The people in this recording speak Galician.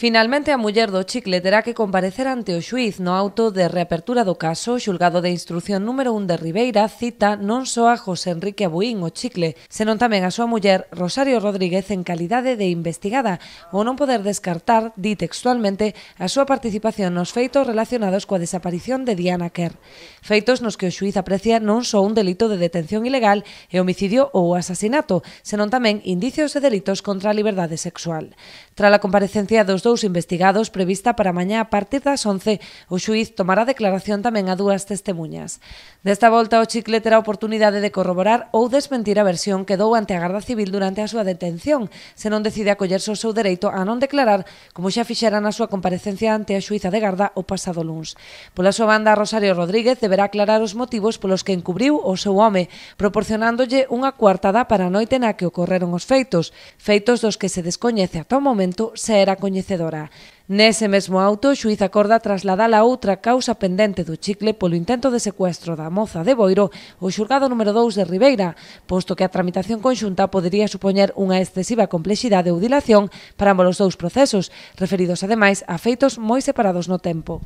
Finalmente, a muller do Chicle terá que comparecer ante o xuiz no auto de reapertura do caso, xulgado de instrucción número 1 de Ribeira cita non só a José Enrique Abuín o Chicle, senón tamén a súa muller Rosario Rodríguez en calidade de investigada, ou non poder descartar, di textualmente, a súa participación nos feitos relacionados coa desaparición de Diana Kerr. Feitos nos que o xuiz aprecia non só un delito de detención ilegal e homicidio ou asasinato, senón tamén indicios e delitos contra a liberdade sexual. Tra a comparecencia dos dos dous investigados prevista para mañá a partir das 11. O xuiz tomará declaración tamén a dúas testemunhas. Desta volta, o chicle terá oportunidade de corroborar ou desmentir a versión que dou ante a Garda Civil durante a súa detención, se non decide acollerse o seu dereito a non declarar, como xa fixera na súa comparecencia ante a xuiza de Garda o pasado luns. Pola súa banda, Rosario Rodríguez deberá aclarar os motivos polos que encubriu o seu home, proporcionándolle unha cuartada para a noite na que ocorreron os feitos, feitos dos que se descoñece ata o momento se era coñecedor corredora. Nese mesmo auto, xuiz acorda trasladar a outra causa pendente do chicle polo intento de secuestro da moza de Boiro o xurgado número 2 de Ribeira, posto que a tramitación conxunta podería supoñer unha excesiva complexidade ou dilación para ambos os dous procesos, referidos ademais a feitos moi separados no tempo.